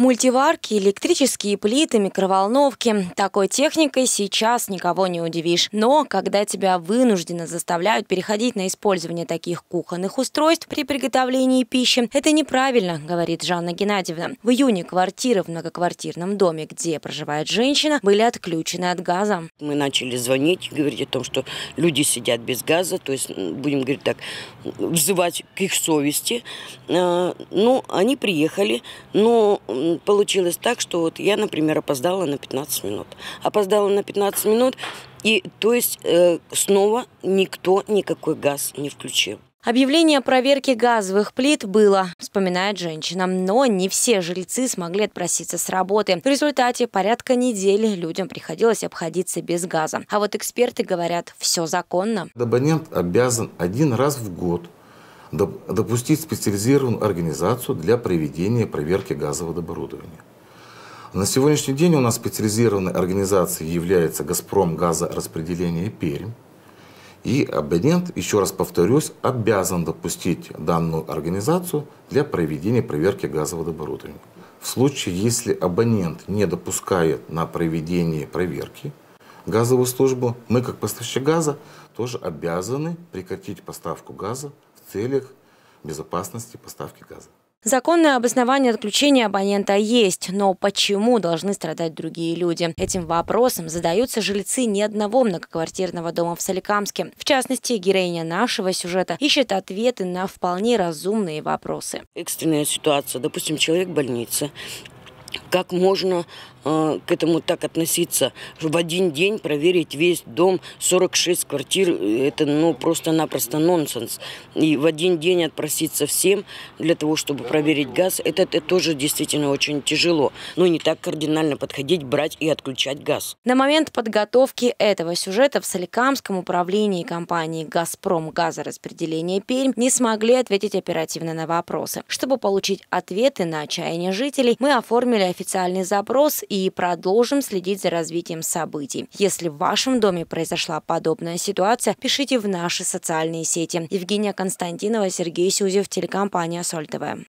Мультиварки, электрические плиты, микроволновки. Такой техникой сейчас никого не удивишь. Но когда тебя вынужденно заставляют переходить на использование таких кухонных устройств при приготовлении пищи, это неправильно, говорит Жанна Геннадьевна. В июне квартиры в многоквартирном доме, где проживает женщина, были отключены от газа. Мы начали звонить, говорить о том, что люди сидят без газа, то есть будем говорить так, взывать к их совести. А, ну, они приехали, но получилось так, что вот я, например, опоздала на 15 минут. Опоздала на 15 минут, и то есть э, снова никто никакой газ не включил. Объявление о проверке газовых плит было, вспоминает женщина, но не все жильцы смогли отпроситься с работы. В результате порядка недели людям приходилось обходиться без газа. А вот эксперты говорят, все законно. Абонент обязан один раз в год допустить специализированную организацию для проведения проверки газового оборудования. На сегодняшний день у нас специализированной организацией является «Газпром газораспределение Пермь». И абонент, еще раз повторюсь, обязан допустить данную организацию для проведения проверки газового оборудования. В случае, если абонент не допускает на проведение проверки газовую службу, мы как поставщик газа тоже обязаны прекратить поставку газа целях безопасности поставки газа. Законное обоснование отключения абонента есть, но почему должны страдать другие люди? Этим вопросом задаются жильцы ни одного многоквартирного дома в Соликамске. В частности, героиня нашего сюжета ищет ответы на вполне разумные вопросы. Экстренная ситуация. Допустим, человек в больнице. Как можно Э, к этому так относиться. В один день проверить весь дом, 46 квартир, э, это ну просто-напросто нонсенс. И в один день отпроситься всем для того, чтобы проверить газ, это, это тоже действительно очень тяжело. Но ну, не так кардинально подходить, брать и отключать газ. На момент подготовки этого сюжета в Соликамском управлении компании «Газпром газораспределение Пермь» не смогли ответить оперативно на вопросы. Чтобы получить ответы на отчаяние жителей, мы оформили официальный запрос и продолжим следить за развитием событий. Если в вашем доме произошла подобная ситуация, пишите в наши социальные сети. Евгения Константинова, Сергей Сюзев, телекомпания Соль ТВ.